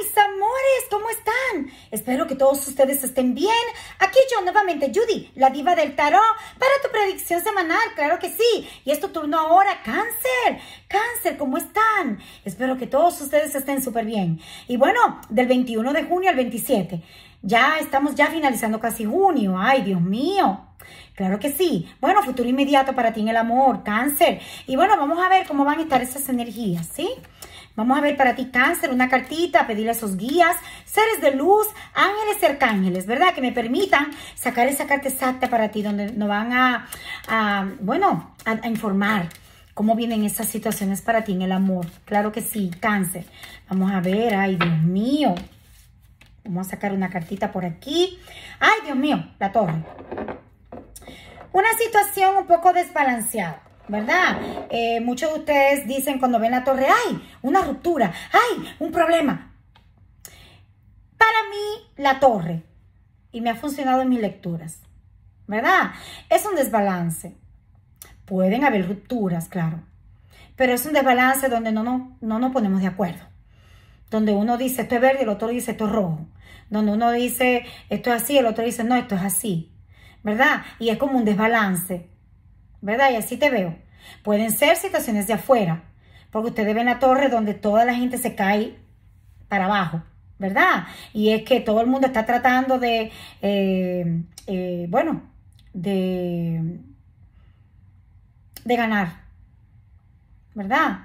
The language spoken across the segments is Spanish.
mis amores! ¿Cómo están? Espero que todos ustedes estén bien. Aquí yo nuevamente, Judy, la diva del tarot, para tu predicción semanal, claro que sí. Y esto turno ahora, cáncer. Cáncer, ¿cómo están? Espero que todos ustedes estén súper bien. Y bueno, del 21 de junio al 27. Ya estamos ya finalizando casi junio. ¡Ay, Dios mío! Claro que sí. Bueno, futuro inmediato para ti en el amor, cáncer. Y bueno, vamos a ver cómo van a estar esas energías, ¿sí? sí Vamos a ver para ti, cáncer, una cartita, pedirle a esos guías, seres de luz, ángeles, arcángeles, ¿verdad? Que me permitan sacar esa carta exacta para ti, donde nos van a, bueno, a, a informar cómo vienen esas situaciones para ti en el amor. Claro que sí, cáncer. Vamos a ver, ay, Dios mío. Vamos a sacar una cartita por aquí. Ay, Dios mío, la torre. Una situación un poco desbalanceada. ¿verdad? Eh, muchos de ustedes dicen cuando ven la torre, ¡ay! Una ruptura, ¡ay! Un problema. Para mí, la torre, y me ha funcionado en mis lecturas, ¿verdad? Es un desbalance. Pueden haber rupturas, claro, pero es un desbalance donde no, no, no nos ponemos de acuerdo. Donde uno dice esto es verde, el otro dice esto es rojo. Donde uno dice esto es así, el otro dice no, esto es así. ¿Verdad? Y es como un desbalance. ¿verdad? Y así te veo. Pueden ser situaciones de afuera, porque ustedes ven la torre donde toda la gente se cae para abajo, ¿verdad? Y es que todo el mundo está tratando de, eh, eh, bueno, de, de ganar, ¿verdad?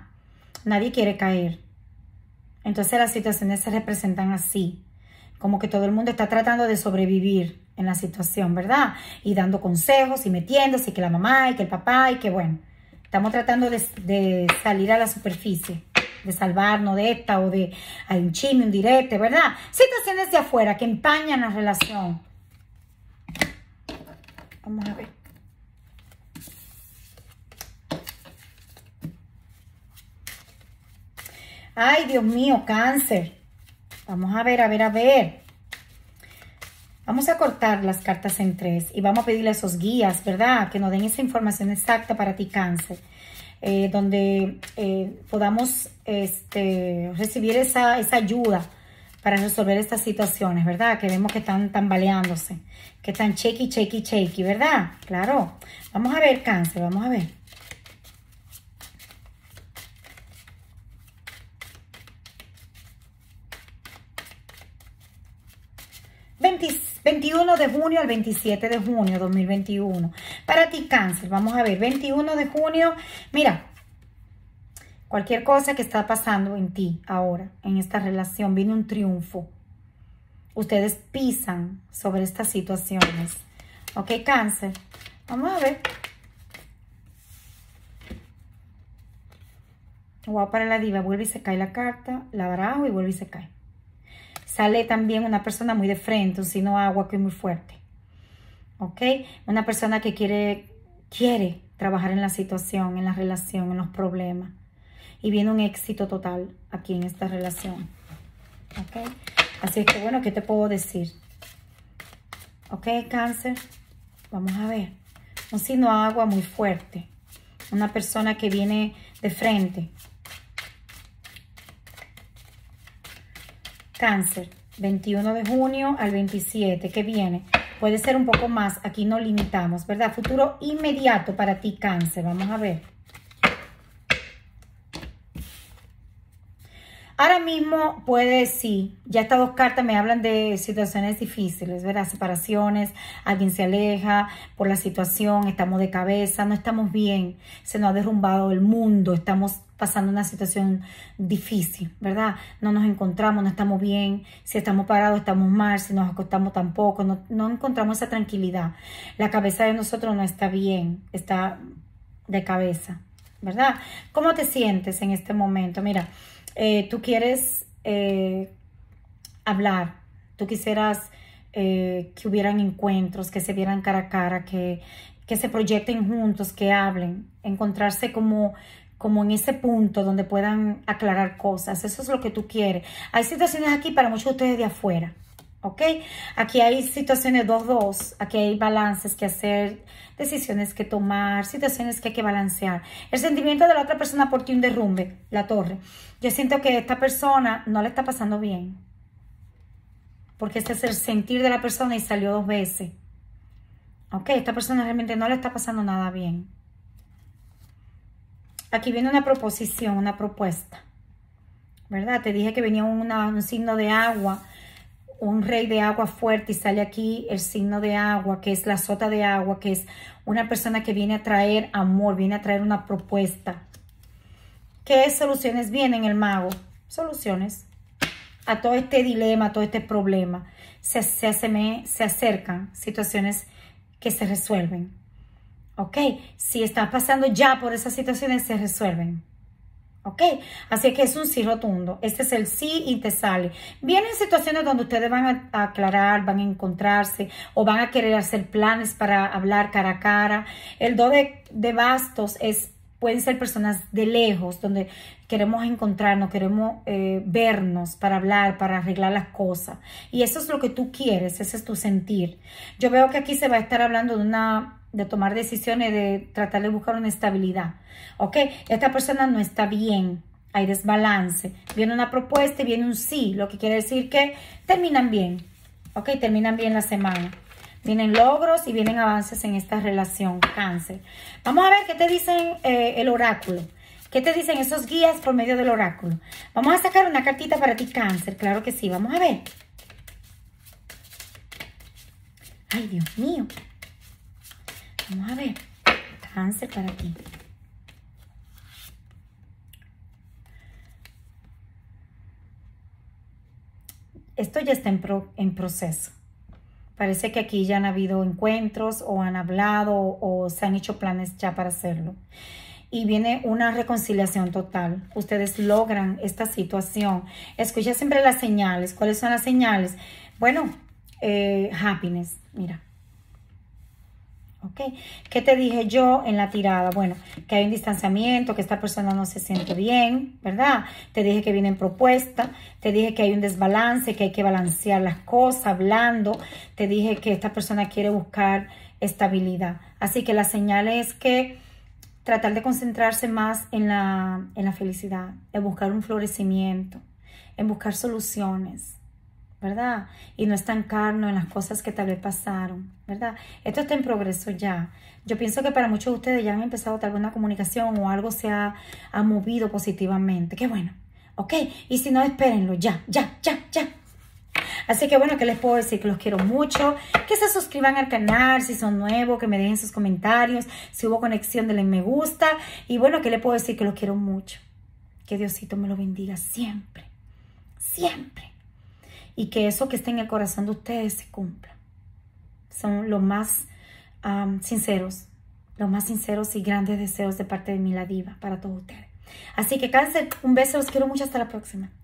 Nadie quiere caer. Entonces las situaciones se representan así como que todo el mundo está tratando de sobrevivir en la situación, ¿verdad? Y dando consejos y metiéndose, y que la mamá y que el papá y que bueno, estamos tratando de, salir a la superficie, de salvarnos de esta o de hay un chisme, un directo, ¿verdad? Situaciones de afuera que empañan la relación. Vamos a ver. Ay, Dios mío, cáncer. Vamos a ver, a ver, a ver. Vamos a cortar las cartas en tres y vamos a pedirle a esos guías, ¿verdad? Que nos den esa información exacta para ti, cáncer. Eh, donde eh, podamos este, recibir esa, esa, ayuda para resolver estas situaciones, ¿verdad? Que vemos que están tambaleándose, que están shaky, shaky, shaky, ¿verdad? Claro. Vamos a ver, cáncer, vamos a ver. 21 de junio al 27 de junio 2021. Para ti, cáncer, vamos a ver, 21 de junio, mira, cualquier cosa que está pasando en ti ahora, en esta relación, viene un triunfo. Ustedes pisan sobre estas situaciones. ¿Ok, cáncer? Vamos a ver. Wow, para la diva, vuelve y se cae la carta, la barajo y vuelve y se cae sale también una persona muy de frente, un signo agua que es muy fuerte. ¿Ok? Una persona que quiere, quiere trabajar en la situación, en la relación, en los problemas. Y viene un éxito total aquí en esta relación. ¿Ok? Así es que, bueno, ¿qué te puedo decir? ¿Ok, cáncer? Vamos a ver. Un signo agua muy fuerte. Una persona que viene de frente, Cáncer, 21 de junio al 27, que viene. Puede ser un poco más, aquí no limitamos, ¿verdad? Futuro inmediato para ti, Cáncer. Vamos a ver. Ahora mismo puede sí, ya estas dos cartas me hablan de situaciones difíciles, ¿verdad? Separaciones, alguien se aleja por la situación, estamos de cabeza, no estamos bien, se nos ha derrumbado el mundo, estamos pasando una situación difícil, ¿verdad? No nos encontramos, no estamos bien, si estamos parados estamos mal, si nos acostamos tampoco, no, encontramos esa tranquilidad. La cabeza de nosotros no está bien, está de cabeza, ¿verdad? ¿Cómo te sientes en este momento? Mira, eh, tú quieres eh, hablar, tú quisieras... Eh, que hubieran encuentros, que se vieran cara a cara, que, que se proyecten juntos, que hablen, encontrarse como como en ese punto donde puedan aclarar cosas. Eso es lo que tú quieres. Hay situaciones aquí para muchos de ustedes de afuera. ¿ok? Aquí hay situaciones 2-2, aquí hay balances que hacer, decisiones que tomar, situaciones que hay que balancear. El sentimiento de la otra persona por ti un derrumbe, la torre. Yo siento que esta persona no le está pasando bien, porque este es el sentir de la persona y salió dos veces. ¿Ok? Esta persona realmente no le está pasando nada bien. Aquí viene una proposición, una propuesta. ¿Verdad? Te dije que venía un signo de agua, un rey de agua fuerte y sale aquí el signo de agua, que es la sota de agua, que es una persona que viene a traer amor, viene a traer una propuesta. ¿Qué soluciones vienen el mago? Soluciones a todo este dilema, a todo este problema. Se, se acercan situaciones que se resuelven. ¿ok? Si estás pasando ya por esas situaciones, se resuelven. ¿Ok? Así que es un sí rotundo. Este es el sí y te sale. Vienen situaciones donde ustedes van a aclarar, van a encontrarse o van a querer hacer planes para hablar cara a cara. El do de, bastos es, pueden ser personas de lejos, donde queremos encontrarnos, queremos eh, vernos para hablar, para arreglar las cosas. Y eso es lo que tú quieres, ese es tu sentir. Yo veo que aquí se va a estar hablando de una de tomar decisiones, de tratar de buscar una estabilidad. ¿Ok? Esta persona no está bien, hay desbalance. Viene una propuesta y viene un sí, lo que quiere decir que terminan bien. ¿Ok? Terminan bien la semana. Vienen logros y vienen avances en esta relación, cáncer. Vamos a ver qué te dicen eh, el oráculo. ¿Qué te dicen esos guías por medio del oráculo? Vamos a sacar una cartita para ti, cáncer. Claro que sí, vamos a ver. Ay, Dios mío. Vamos a ver. para aquí. Esto ya está en, proceso. Parece que aquí ya han habido encuentros o han hablado o se han hecho planes ya para hacerlo. Y viene una reconciliación total. Ustedes logran esta situación. Escucha siempre las señales. ¿Cuáles son las señales? Bueno, eh, happiness. Mira, ¿Qué te dije yo en la tirada? Bueno, que hay un distanciamiento, que esta persona no se siente bien, ¿verdad? Te dije que vienen propuestas, te dije que hay un desbalance, que hay que balancear las cosas, hablando, te dije que esta persona quiere buscar estabilidad. Así que la señal es que tratar de concentrarse más en la, en la felicidad, en buscar un florecimiento, en buscar soluciones, ¿verdad? Y no estancarnos en las cosas que tal vez pasaron, ¿verdad? Esto está en progreso ya. Yo pienso que para muchos de ustedes ya han empezado tal vez una comunicación o algo se ha, ha movido positivamente. Qué bueno. ¿Ok? Y si no, espérenlo ya, ya, ya, ya. Así que bueno, ¿qué les puedo decir? Que los quiero mucho. Que se suscriban al canal si son nuevos, que me dejen sus comentarios. Si hubo conexión, denle me gusta. Y bueno, ¿qué les puedo decir? Que los quiero mucho. Que Diosito me lo bendiga siempre. Siempre y que eso que está en el corazón de ustedes se cumpla. Son los más sinceros, los más sinceros y grandes deseos de parte de mi diva para todos ustedes. Así que cáncer, un beso, los quiero mucho, hasta la próxima.